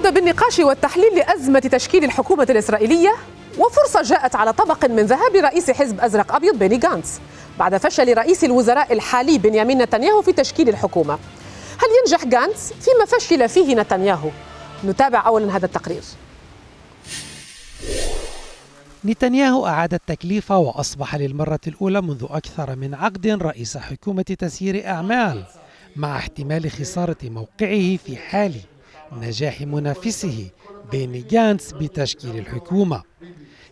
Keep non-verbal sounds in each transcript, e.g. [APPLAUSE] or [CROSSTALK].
العودة بالنقاش والتحليل لأزمة تشكيل الحكومة الإسرائيلية وفرصة جاءت على طبق من ذهاب رئيس حزب أزرق أبيض بيني جانس بعد فشل رئيس الوزراء الحالي بنيامين نتنياهو في تشكيل الحكومة هل ينجح جانس فيما فشل فيه نتنياهو؟ نتابع أولا هذا التقرير نتنياهو أعاد التكليف وأصبح للمرة الأولى منذ أكثر من عقد رئيس حكومة تسيير أعمال مع احتمال خسارة موقعه في حال نجاح منافسه بيني جانس بتشكيل الحكومة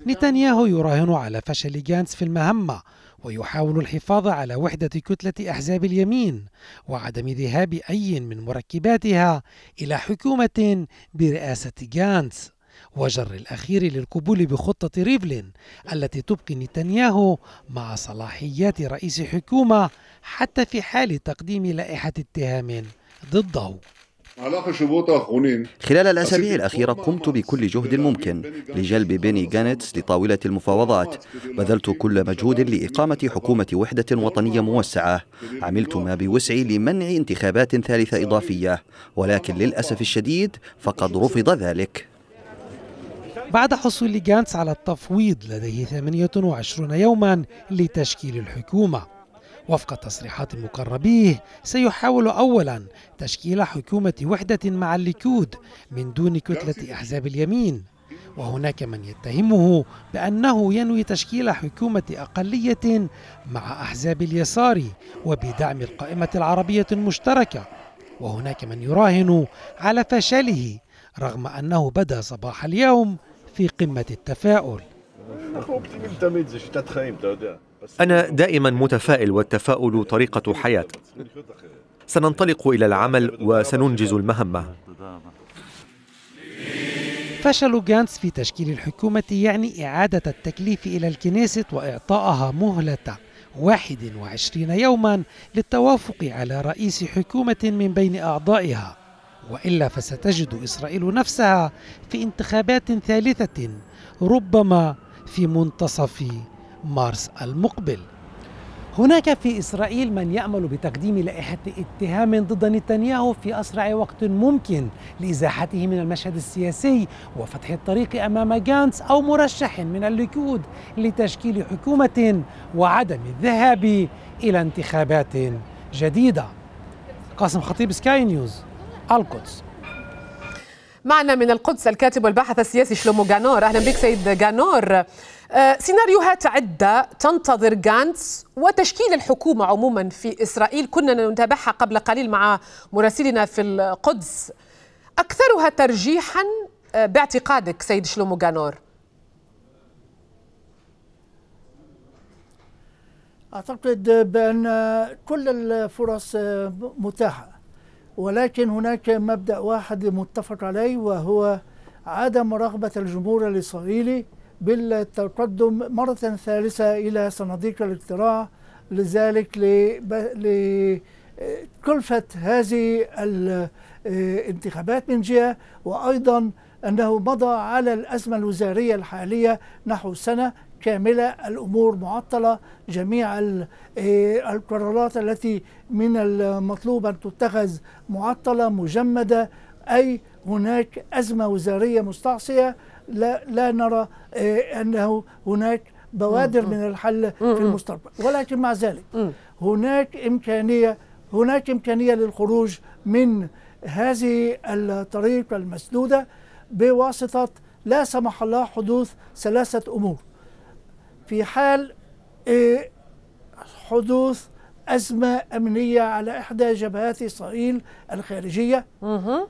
نتنياهو يراهن على فشل جانس في المهمة ويحاول الحفاظ على وحدة كتلة أحزاب اليمين وعدم ذهاب أي من مركباتها إلى حكومة برئاسة جانس وجر الأخير للقبول بخطة ريفلين التي تبقي نتنياهو مع صلاحيات رئيس حكومة حتى في حال تقديم لائحة اتهام ضده خلال الأسابيع الأخيرة قمت بكل جهد ممكن لجلب بيني جانيتس لطاولة المفاوضات بذلت كل مجهود لإقامة حكومة وحدة وطنية موسعة عملت ما بوسعي لمنع انتخابات ثالثة إضافية ولكن للأسف الشديد فقد رفض ذلك بعد حصول جانتس على التفويض لديه 28 يوما لتشكيل الحكومة وفق تصريحات مقربيه سيحاول أولا تشكيل حكومة وحدة مع الليكود من دون كتلة أحزاب اليمين وهناك من يتهمه بأنه ينوي تشكيل حكومة أقلية مع أحزاب اليسار وبدعم القائمة العربية المشتركة وهناك من يراهن على فشله رغم أنه بدا صباح اليوم في قمة التفاؤل [LAUGHS] أنا دائما متفائل والتفاؤل طريقة حياة سننطلق إلى العمل وسننجز المهمة فشل جانس في تشكيل الحكومة يعني إعادة التكليف إلى الكنيسة وإعطائها مهلة 21 يوما للتوافق على رئيس حكومة من بين أعضائها وإلا فستجد إسرائيل نفسها في انتخابات ثالثة ربما في منتصف مارس المقبل هناك في إسرائيل من يأمل بتقديم لائحة اتهام ضد نتنياهو في أسرع وقت ممكن لإزاحته من المشهد السياسي وفتح الطريق أمام جانس أو مرشح من الليكود لتشكيل حكومة وعدم الذهاب إلى انتخابات جديدة قاسم خطيب سكاي نيوز القدس معنا من القدس الكاتب والباحث السياسي شلومو جانور أهلا بك سيد جانور آه، سيناريوهات عدة تنتظر غانتس وتشكيل الحكومة عموما في إسرائيل كنا نتابعها قبل قليل مع مراسلنا في القدس أكثرها ترجيحا آه، باعتقادك سيد شلومو غانور أعتقد بأن كل الفرص متاحة ولكن هناك مبدأ واحد متفق عليه وهو عدم رغبة الجمهور الإسرائيلي بالتقدم مرة ثالثة إلى صناديق الاقتراع لذلك لكلفة هذه الانتخابات من جهة وأيضا أنه مضى على الأزمة الوزارية الحالية نحو سنة كاملة الأمور معطلة جميع آه، القرارات التي من المطلوب أن تتخذ معطلة مجمدة أي هناك أزمة وزارية مستعصية لا, لا نرى آه، أنه هناك بوادر من الحل في المستقبل ولكن مع ذلك هناك إمكانية هناك إمكانية للخروج من هذه الطريقة المسدودة بواسطة لا سمح الله حدوث ثلاثة أمور في حال آه، حدوث أزمة أمنية على إحدى جبهات إسرائيل الخارجية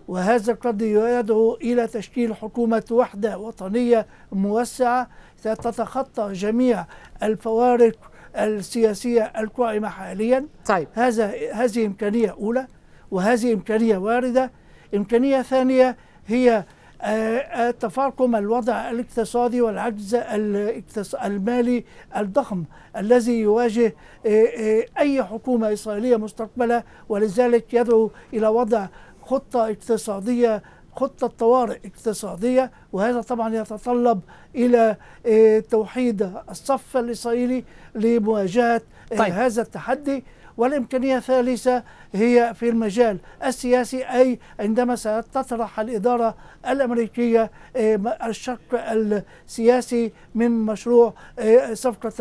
وهذا قد يدعو إلى تشكيل حكومة وحدة وطنية موسعة تتخطى جميع الفوارق السياسية القائمة حاليا طيب. هذا هذه إمكانية أولى وهذه إمكانية واردة إمكانية ثانية هي تفاقم الوضع الاقتصادي والعجز المالي الضخم الذي يواجه آه، آه، أي حكومة إسرائيلية مستقبلة ولذلك يدعو إلى وضع خطة اقتصادية خطة طوارئ اقتصادية وهذا طبعا يتطلب إلى آه، توحيد الصف الإسرائيلي لمواجهة طيب. هذا التحدي والإمكانية الثالثة هي في المجال السياسي أي عندما ستطرح الإدارة الأمريكية آه، الشق السياسي من مشروع آه، صفقة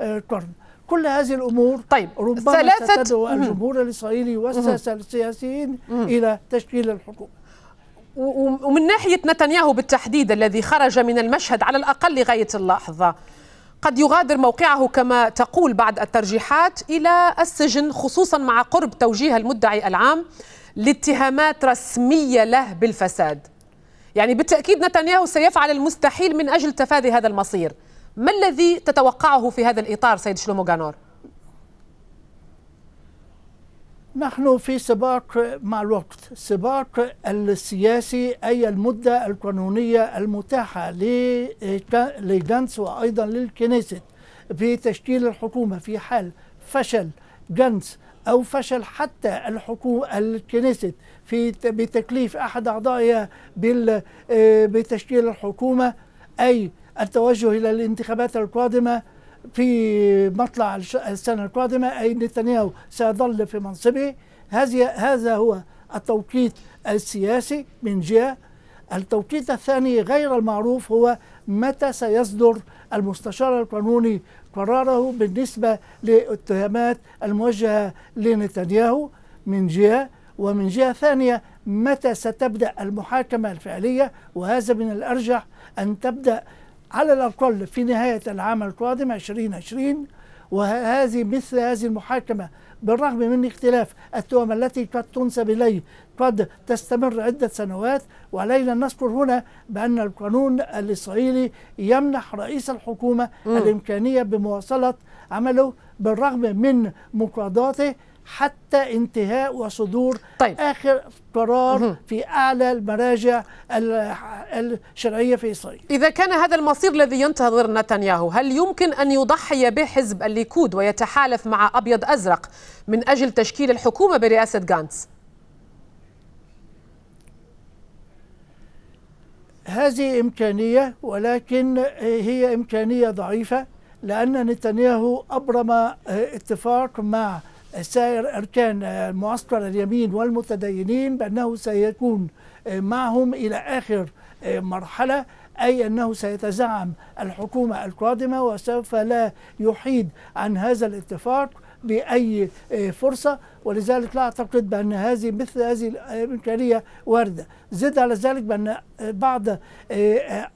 القرن كل هذه الامور طيب ربما ثلاثة ستدعو الجمهور الاسرائيلي والساسه السياسيين الى تشكيل الحكومه ومن ناحيه نتنياهو بالتحديد الذي خرج من المشهد على الاقل لغايه اللحظه قد يغادر موقعه كما تقول بعد الترجيحات إلى السجن خصوصا مع قرب توجيه المدعي العام لاتهامات رسمية له بالفساد يعني بالتأكيد نتنياهو سيفعل المستحيل من أجل تفادي هذا المصير ما الذي تتوقعه في هذا الإطار سيد شلومو غانور؟ نحن في سباق مع الوقت سباق السياسي أي المدة القانونية المتاحة لجنس وأيضا للكنيست في تشكيل الحكومة في حال فشل جنس أو فشل حتى الحكومة الكنيست في بتكليف أحد أعضائها آه، بتشكيل الحكومة أي التوجه إلى الانتخابات القادمة في مطلع السنة القادمة أي نتنياهو سيظل في منصبه هذا هو التوقيت السياسي من جهة التوقيت الثاني غير المعروف هو متى سيصدر المستشار القانوني قراره بالنسبة للاتهامات الموجهة لنتنياهو من جهة ومن جهة ثانية متى ستبدأ المحاكمة الفعلية وهذا من الأرجح أن تبدأ على الأقل في نهاية العام القادم 2020 وهذه مثل هذه المحاكمة بالرغم من اختلاف التهم التي قد تنسب إليه قد تستمر عدة سنوات وعلينا نذكر هنا بأن القانون الإسرائيلي يمنح رئيس الحكومة م. الإمكانية بمواصلة عمله بالرغم من مقاضاته حتى انتهاء وصدور طيب. آخر قرار في أعلى المراجع الشرعية في إسرائيل إذا كان هذا المصير الذي ينتظر نتنياهو هل يمكن أن يضحي به حزب الليكود ويتحالف مع أبيض أزرق من أجل تشكيل الحكومة برئاسة غانتس؟ هذه إمكانية ولكن هي إمكانية ضعيفة لأن نتنياهو أبرم اتفاق مع سائر أركان معسكر اليمين والمتدينين بأنه سيكون آه، معهم إلى آخر آه، مرحلة أي أنه سيتزعم الحكومة القادمة وسوف لا يحيد عن هذا الاتفاق بأي آه، فرصة ولذلك لا أعتقد بأن هذه مثل هذه الإمكانية واردة زد على ذلك بأن بعض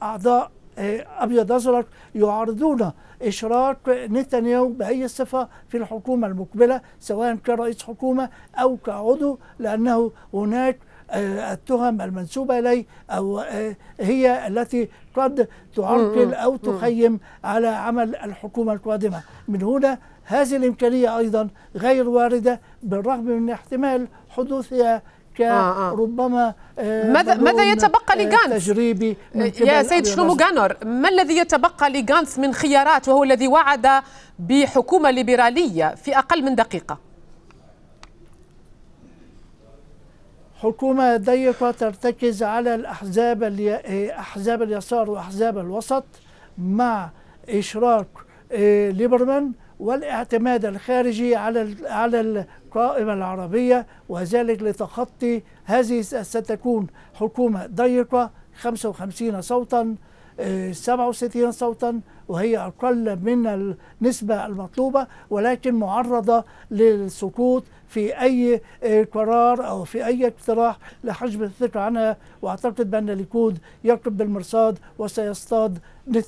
أعضاء آه، أبيض أزرق يعارضون إشراك نتنياهو بأي صفة في الحكومة المقبلة سواء كرئيس حكومة أو كعضو لأنه هناك آه، التهم المنسوبة إليه أو آه، هي التي قد تعرقل أو تخيم على عمل الحكومة القادمة من هنا هذه الإمكانية أيضا غير واردة بالرغم من احتمال حدوثها آه آه. ربما آه، ماذا ماذا يتبقى آه، لغانس تجريبي آه، يا سيد شلومو غانور ما الذي يتبقى لغانس من خيارات وهو الذي وعد بحكومه ليبراليه في اقل من دقيقه حكومة ضيقة ترتكز على الأحزاب أحزاب اليسار وأحزاب الوسط مع إشراك ليبرمان والاعتماد الخارجي على على القائمة العربية وذلك لتخطي هذه ستكون حكومة ضيقة 55 صوتا 67 آه، صوتا وهي أقل من النسبة المطلوبة ولكن معرضة للسقوط في أي آه، قرار أو في أي اقتراح لحجب الثقة عنها وأعتقد بأن الليكود يقرب بالمرصاد وسيصطاد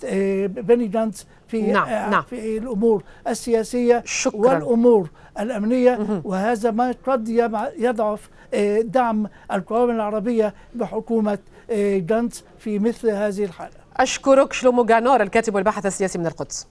آه، بني جانتس في نعم. آه، نعم. في الامور السياسيه شكرا. والامور الامنيه مهم. وهذا ما قد يضعف آه، دعم القوام العربيه بحكومه جانتس في مثل هذه الحاله. اشكرك شلومو جانور الكاتب والباحث السياسي من القدس.